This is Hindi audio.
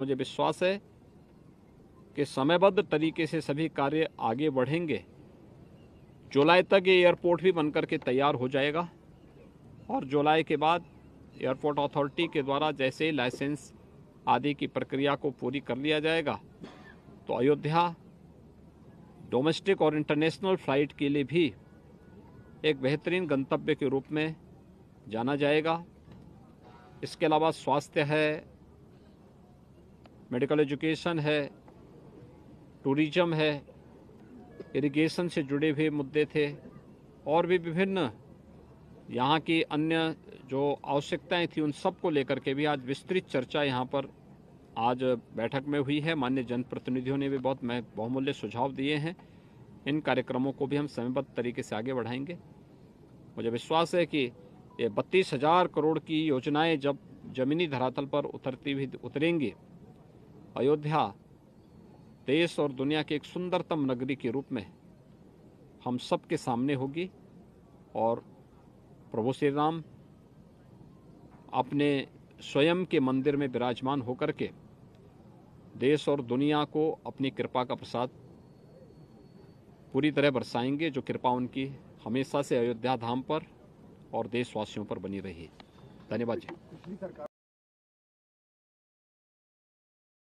मुझे विश्वास है कि समयबद्ध तरीके से सभी कार्य आगे बढ़ेंगे जुलाई तक ये एयरपोर्ट भी बनकर के तैयार हो जाएगा और जुलाई के बाद एयरपोर्ट अथॉरिटी के द्वारा जैसे ही लाइसेंस आदि की प्रक्रिया को पूरी कर लिया जाएगा तो अयोध्या डोमेस्टिक और इंटरनेशनल फ्लाइट के लिए भी एक बेहतरीन गंतव्य के रूप में जाना जाएगा इसके अलावा स्वास्थ्य है मेडिकल एजुकेशन है टूरिज्म है इरिगेशन से जुड़े हुए मुद्दे थे और भी विभिन्न यहाँ की अन्य जो आवश्यकताएं थी उन सब को लेकर के भी आज विस्तृत चर्चा यहाँ पर आज बैठक में हुई है मान्य जनप्रतिनिधियों ने भी बहुत बहुमूल्य सुझाव दिए हैं इन कार्यक्रमों को भी हम समयबद्ध तरीके से आगे बढ़ाएंगे मुझे विश्वास है कि ये बत्तीस हजार करोड़ की योजनाएं जब जमीनी धरातल पर उतरती हुई उतरेंगी अयोध्या देश और दुनिया के एक सुंदरतम नगरी के रूप में हम सब के सामने होगी और प्रभु श्री राम अपने स्वयं के मंदिर में विराजमान होकर के देश और दुनिया को अपनी कृपा का प्रसाद पूरी तरह बरसाएंगे जो कृपा उनकी हमेशा से अयोध्या धाम पर और देशवासियों पर बनी रही धन्यवाद जी